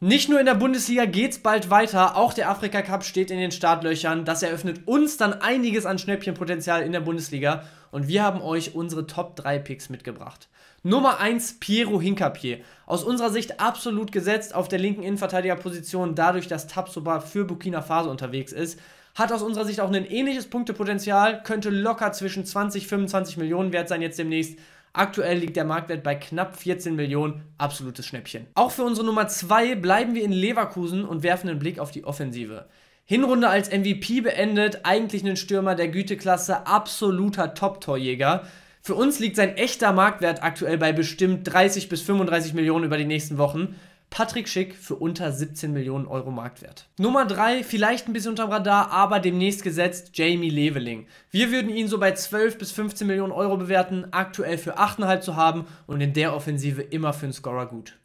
Nicht nur in der Bundesliga geht's bald weiter, auch der Afrika Cup steht in den Startlöchern. Das eröffnet uns dann einiges an Schnäppchenpotenzial in der Bundesliga und wir haben euch unsere Top 3 Picks mitgebracht. Nummer 1 Piero Hinkapier. Aus unserer Sicht absolut gesetzt auf der linken Innenverteidigerposition, dadurch, dass Tabsoba für Burkina Faso unterwegs ist. Hat aus unserer Sicht auch ein ähnliches Punktepotenzial, könnte locker zwischen 20, 25 Millionen wert sein jetzt demnächst Aktuell liegt der Marktwert bei knapp 14 Millionen, absolutes Schnäppchen. Auch für unsere Nummer 2 bleiben wir in Leverkusen und werfen einen Blick auf die Offensive. Hinrunde als MVP beendet, eigentlich ein Stürmer der Güteklasse, absoluter Top-Torjäger. Für uns liegt sein echter Marktwert aktuell bei bestimmt 30 bis 35 Millionen über die nächsten Wochen. Patrick Schick für unter 17 Millionen Euro Marktwert. Nummer 3, vielleicht ein bisschen unterm Radar, aber demnächst gesetzt Jamie Leveling. Wir würden ihn so bei 12 bis 15 Millionen Euro bewerten, aktuell für 8,5 zu haben und in der Offensive immer für einen Scorer gut.